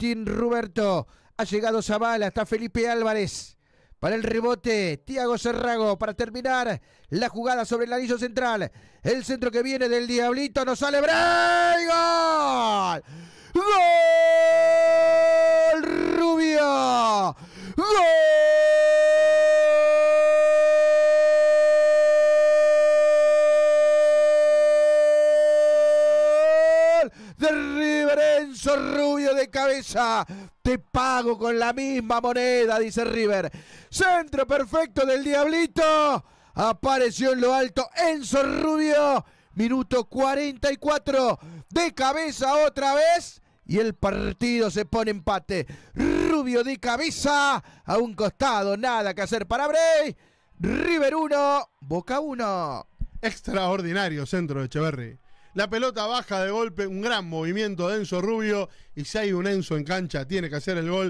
Martín Ruberto. Ha llegado Zavala, está Felipe Álvarez. Para el rebote, Tiago Serrago, para terminar la jugada sobre el anillo central. El centro que viene del Diablito, nos sale ¡Gol! ¡Gol, Rubio! ¡Gol! de Enzo Rubio de cabeza. Te pago con la misma moneda, dice River. Centro perfecto del Diablito. Apareció en lo alto Enzo Rubio. Minuto 44. De cabeza otra vez. Y el partido se pone empate. Rubio de cabeza. A un costado. Nada que hacer para Bray. River 1. Boca 1. Extraordinario centro de Echeverry. La pelota baja de golpe, un gran movimiento de Enzo Rubio y si hay un Enzo en cancha tiene que hacer el gol.